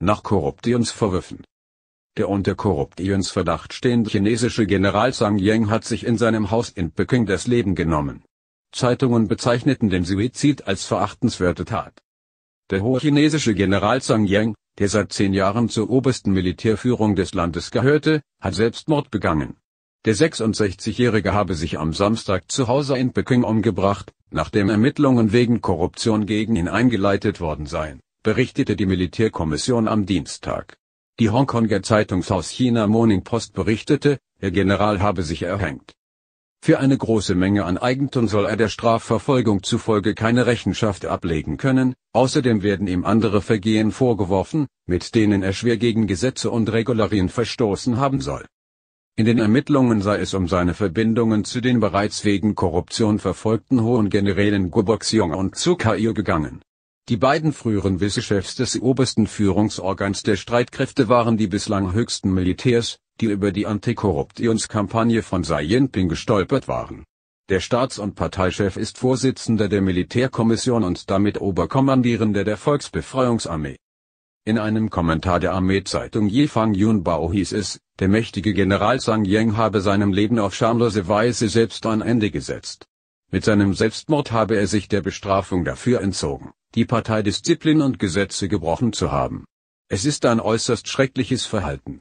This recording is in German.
nach Korruptionsvorwürfen. Der unter Korruptionsverdacht stehende chinesische General Zhang Yang hat sich in seinem Haus in Peking das Leben genommen. Zeitungen bezeichneten den Suizid als verachtenswerte Tat. Der hohe chinesische General Zhang Yang, der seit zehn Jahren zur obersten Militärführung des Landes gehörte, hat Selbstmord begangen. Der 66-Jährige habe sich am Samstag zu Hause in Peking umgebracht, nachdem Ermittlungen wegen Korruption gegen ihn eingeleitet worden seien berichtete die Militärkommission am Dienstag. Die Hongkonger Zeitungshaus China Morning Post berichtete, der General habe sich erhängt. Für eine große Menge an Eigentum soll er der Strafverfolgung zufolge keine Rechenschaft ablegen können, außerdem werden ihm andere Vergehen vorgeworfen, mit denen er schwer gegen Gesetze und Regularien verstoßen haben soll. In den Ermittlungen sei es um seine Verbindungen zu den bereits wegen Korruption verfolgten hohen Generälen Guboxiong und Zhu Zukair gegangen. Die beiden früheren vize des obersten Führungsorgans der Streitkräfte waren die bislang höchsten Militärs, die über die Antikorruptionskampagne von Xi Jinping gestolpert waren. Der Staats- und Parteichef ist Vorsitzender der Militärkommission und damit Oberkommandierender der Volksbefreiungsarmee. In einem Kommentar der Armeezeitung Yifang Yunbao hieß es, der mächtige General Zhang Yang habe seinem Leben auf schamlose Weise selbst ein Ende gesetzt. Mit seinem Selbstmord habe er sich der Bestrafung dafür entzogen die Parteidisziplin und Gesetze gebrochen zu haben. Es ist ein äußerst schreckliches Verhalten.